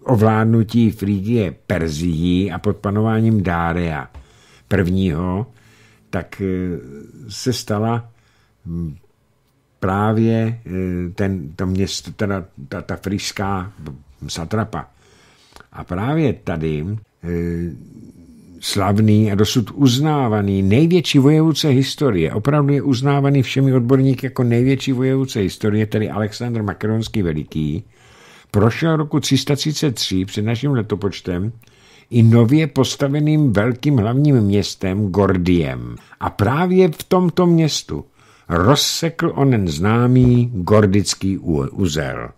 ovládnutí Frígie Perzií a pod panováním Dária prvního, tak e, se stala právě e, ten, to město, teda ta, ta frýská satrapa. A právě tady slavný a dosud uznávaný největší vojevůdce historie, opravdu je uznávaný všemi odborníky jako největší vojevůdce historie, tedy Alexandr Makedonský Veliký, prošel roku 333 před naším letopočtem i nově postaveným velkým hlavním městem Gordiem. A právě v tomto městu rozsekl onen známý gordický uzel.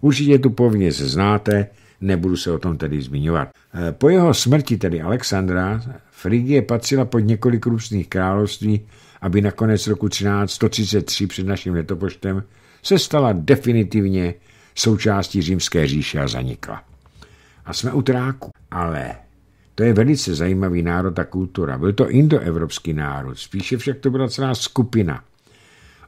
Určitě tu pověst znáte, nebudu se o tom tedy zmiňovat. Eh, po jeho smrti tedy Alexandra Frigie patřila pod několik různých království, aby nakonec roku 1333 před naším letopočtem se stala definitivně součástí Římské říše a zanikla. A jsme u tráku. Ale to je velice zajímavý národ a kultura. Byl to indoevropský národ, spíše však to byla celá skupina.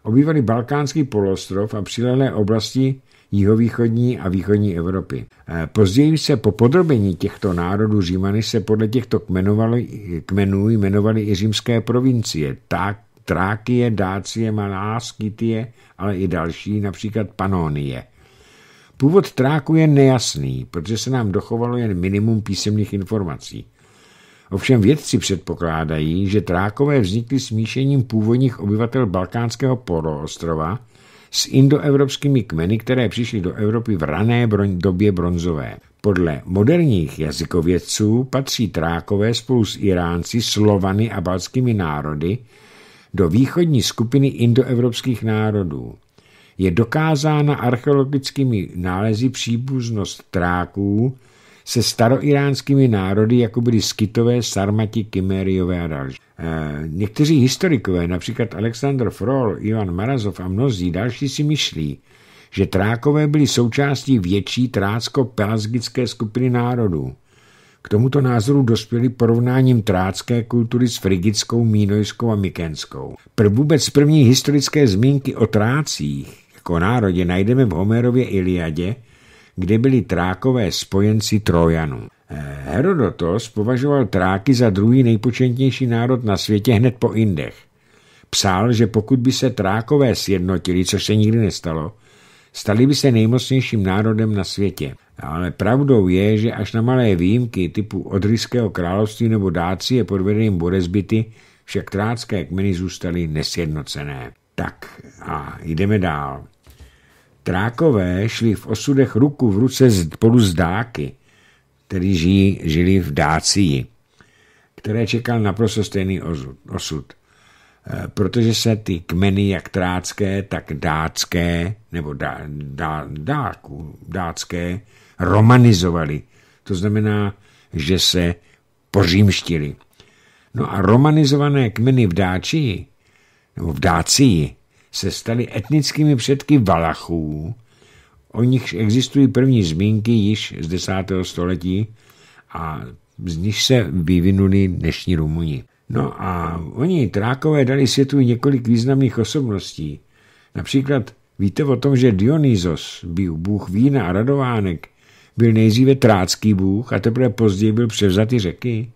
Obývali balkánský polostrov a přilehlé oblasti jihovýchodní a východní Evropy. Eh, později se po podrobení těchto národů Římany se podle těchto kmenovali, kmenů jmenovaly i římské provincie, tak Trákie, Dácie, Skytie, ale i další, například Panonie. Původ Tráku je nejasný, protože se nám dochovalo jen minimum písemných informací. Ovšem vědci předpokládají, že Trákové vznikly smíšením původních obyvatel Balkánského poloostrova s indoevropskými kmeny, které přišly do Evropy v rané broň, době bronzové. Podle moderních jazykovědců patří Trákové spolu s Iránci, Slovany a balskými národy do východní skupiny indoevropských národů. Je dokázána archeologickými nálezy příbuznost Tráků se staroiránskými národy, jako byli Skitové, Sarmati, Kimériové a další. Eh, někteří historikové, například Alexandr Frol, Ivan Marazov a mnozí další si myslí, že Trákové byli součástí větší trácko-pelazgické skupiny národů. K tomuto názoru dospěli porovnáním trácké kultury s frigickou, mínojskou a mykenskou. Pr vůbec první historické zmínky o trácích jako národě najdeme v Homerově Iliadě, kde byli Trákové spojenci Trojanů. Eh, Herodotos považoval Tráky za druhý nejpočetnější národ na světě hned po Indech. Psal, že pokud by se Trákové sjednotili, což se nikdy nestalo, stali by se nejmocnějším národem na světě. Ale pravdou je, že až na malé výjimky typu Odryského království nebo Dácie pod vedením Borezbity však trácké kmeny zůstaly nesjednocené. Tak a jdeme dál. Trákové šli v osudech ruku v ruce spolu s dáky, kteří žili v Dácii, které čekal naprosto stejný osud. E, protože se ty kmeny, jak trácké, tak dácké, nebo dá, dá, dáku, dácké, romanizovaly. To znamená, že se pořímštili. No a romanizované kmeny v Dácii, nebo v Dácii, se stali etnickými předky Valachů, o nichž existují první zmínky již z 10. století a z nich se vyvinuli dnešní Rumuni. No a oni, Trákové, dali světu několik významných osobností. Například víte o tom, že Dionýzos, byl bůh vína a radovánek, byl nejdříve trácký bůh a teprve později byl převzatý řeky?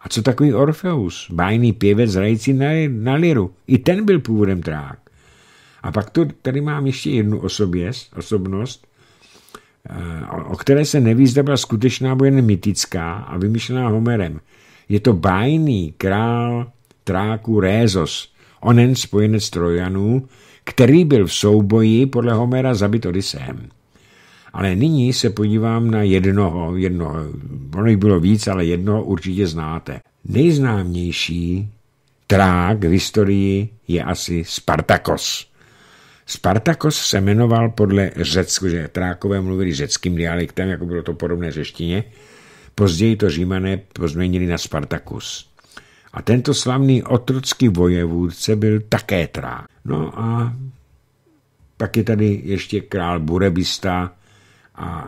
A co takový Orfeus, bájný pěvec zrající na, na liru? I ten byl původem trák. A pak tu, tady mám ještě jednu osoběst, osobnost, eh, o které se neví, zda byla skutečná nebo jen mytická a vymyšlená Homerem. Je to bájný král tráku Rézos, onen spojenec Trojanů, který byl v souboji podle Homera zabit Odysem. Ale nyní se podívám na jednoho, jednoho, ono jich bylo víc, ale jednoho určitě znáte. Nejznámější trák v historii je asi Spartakos. Spartakos se jmenoval podle Řecku, že trákové mluvili řeckým dialektem, jako bylo to podobné řeštině. Později to římané pozměnili na Spartakus. A tento slavný otrocký vojevůdce byl také trák. No a pak je tady ještě král Burebista, a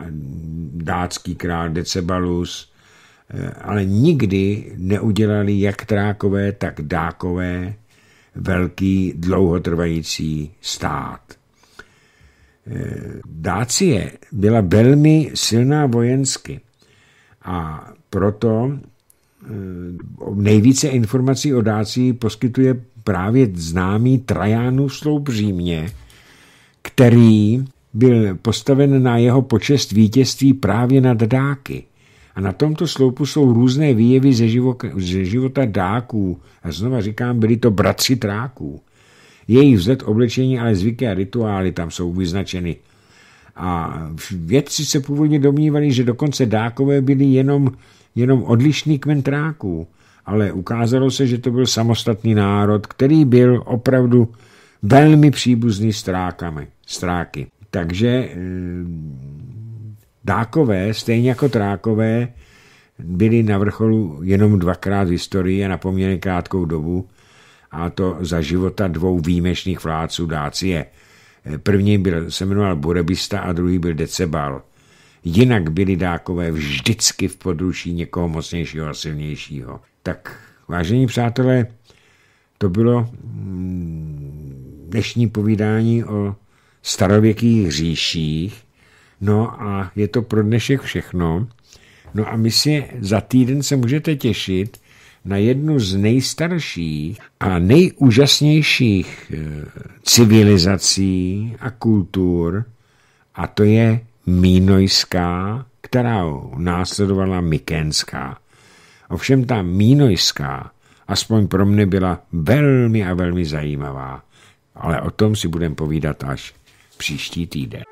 dácký král Decebalus, eh, ale nikdy neudělali jak trákové, tak dákové velký dlouhotrvající stát. Eh, Dácie byla velmi silná vojensky a proto eh, nejvíce informací o Dácii poskytuje právě známý Trajánův sloup Římě, který byl postaven na jeho počest vítězství právě nad dáky. A na tomto sloupu jsou různé výjevy ze, živoka, ze života dáků. A znova říkám, byli to bratři tráků. Jejich vzhled, oblečení, ale zvyky a rituály tam jsou vyznačeny. A vědci se původně domnívali, že dokonce dákové byli jenom, jenom odlišný kmen tráků. Ale ukázalo se, že to byl samostatný národ, který byl opravdu velmi příbuzný s trákami. Stráky. Takže eh, dákové, stejně jako trákové, byli na vrcholu jenom dvakrát v historii a napomněli krátkou dobu, a to za života dvou výjimečných vládců Dácie. Eh, první byl, se jmenoval Burebista a druhý byl Decebal. Jinak byli dákové vždycky v područí někoho mocnějšího a silnějšího. Tak, vážení přátelé, to bylo mm, dnešní povídání o starověkých říších. No a je to pro dnešek všechno. No a my si za týden se můžete těšit na jednu z nejstarších a nejúžasnějších eh, civilizací a kultur, a to je mínojská, která následovala mykénská. Ovšem ta mínojská, aspoň pro mne byla velmi a velmi zajímavá, ale o tom si budeme povídat až příští týden.